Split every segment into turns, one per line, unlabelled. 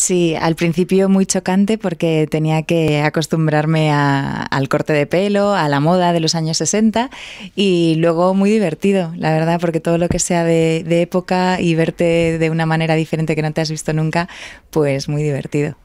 Sí, al principio muy chocante porque tenía que acostumbrarme al corte de pelo, a la moda de los años 60 y luego muy divertido, la verdad, porque todo lo que sea de, de época y verte de una manera diferente que no te has visto nunca, pues muy divertido.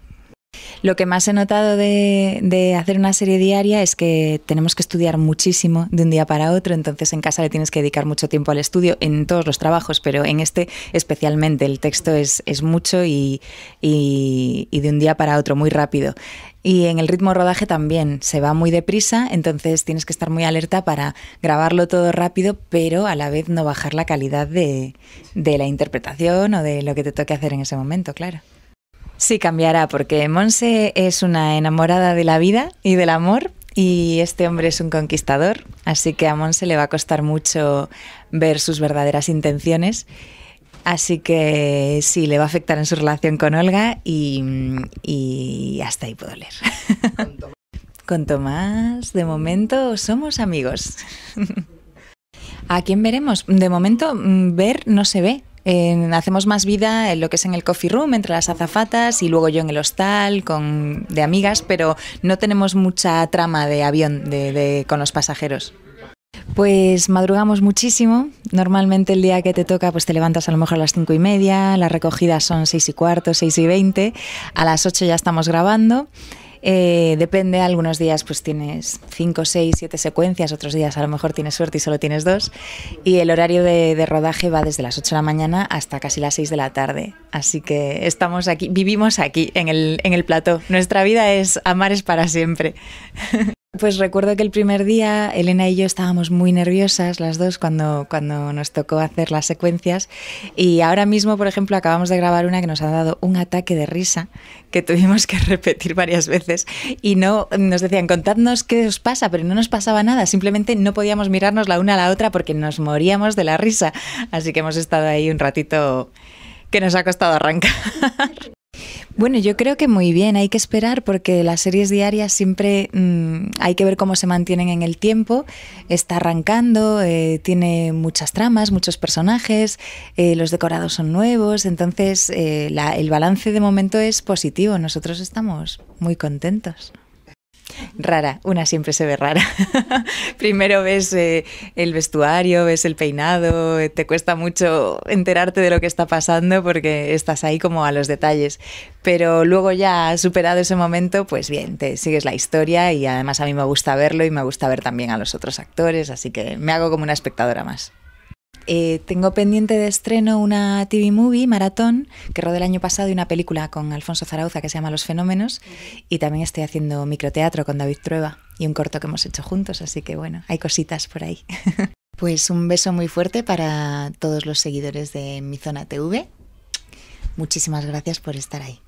Lo que más he notado de, hacer una serie diaria es que tenemos que estudiar muchísimo de un día para otro, entonces en casa le tienes que dedicar mucho tiempo al estudio, en todos los trabajos, pero en este especialmente el texto es, es mucho y, de un día para otro, muy rápido. Y en el ritmo rodaje también se va muy deprisa, entonces tienes que estar muy alerta para grabarlo todo rápido, pero a la vez no bajar la calidad de, de la interpretación o de lo que te toque hacer en ese momento, claro. Sí, cambiará, porque Monse es una enamorada de la vida y del amor, y este hombre es un conquistador, así que a Monse le va a costar mucho ver sus verdaderas intenciones. Así que sí, le va a afectar en su relación con Olga y, hasta ahí puedo leer. con Tomás, de momento somos amigos. ¿A quién veremos? De momento mm, ver no se ve, hacemos más vida en lo que es en el coffee room, entre las azafatas y luego yo en el hostal con, de amigas, pero no tenemos mucha trama de avión de, con los pasajeros. Pues madrugamos muchísimo. Normalmente el día que te toca, pues te levantas a lo mejor a las cinco y media, las recogidas son seis y cuarto, seis y veinte, a las 8 ya estamos grabando. Eh, depende, algunos días pues tienes 5, 6, 7 secuencias, otros días a lo mejor tienes suerte y solo tienes dos. Y el horario de, rodaje va desde las 8 de la mañana hasta casi las 6 de la tarde. Así que estamos aquí, vivimos aquí, en el, en el plató. Nuestra vida es amar es para siempre. Pues recuerdo que el primer día Elena y yo estábamos muy nerviosas las dos cuando, cuando nos tocó hacer las secuencias y ahora mismo, por ejemplo, acabamos de grabar una que nos ha dado un ataque de risa que tuvimos que repetir varias veces y no nos decían contadnos qué os pasa, pero no nos pasaba nada, simplemente no podíamos mirarnos la una a la otra porque nos moríamos de la risa, así que hemos estado ahí un ratito que nos ha costado arrancar. Bueno, yo creo que muy bien, hay que esperar porque las series diarias siempre mm, hay que ver cómo se mantienen en el tiempo. Está arrancando, eh, tiene muchas tramas, muchos personajes, eh, los decorados son nuevos, entonces eh, el balance de momento es positivo, nosotros estamos muy contentos. Rara, una siempre se ve rara. Primero ves eh, el vestuario, ves el peinado, eh, te cuesta mucho enterarte de lo que está pasando porque estás ahí como a los detalles. Pero luego ya superado ese momento, pues bien, te sigues la historia y además a mí me gusta verlo y me gusta ver también a los otros actores, así que me hago como una espectadora más. Eh, tengo pendiente de estreno una TV movie, Maratón, que rodé el año pasado y una película con Alfonso Zarauza que se llama Los Fenómenos. Y también estoy haciendo microteatro con David Trueba y un corto que hemos hecho juntos, así que bueno, hay cositas por ahí. pues un beso muy fuerte para todos los seguidores de Mi Zona TV. Muchísimas gracias por estar ahí.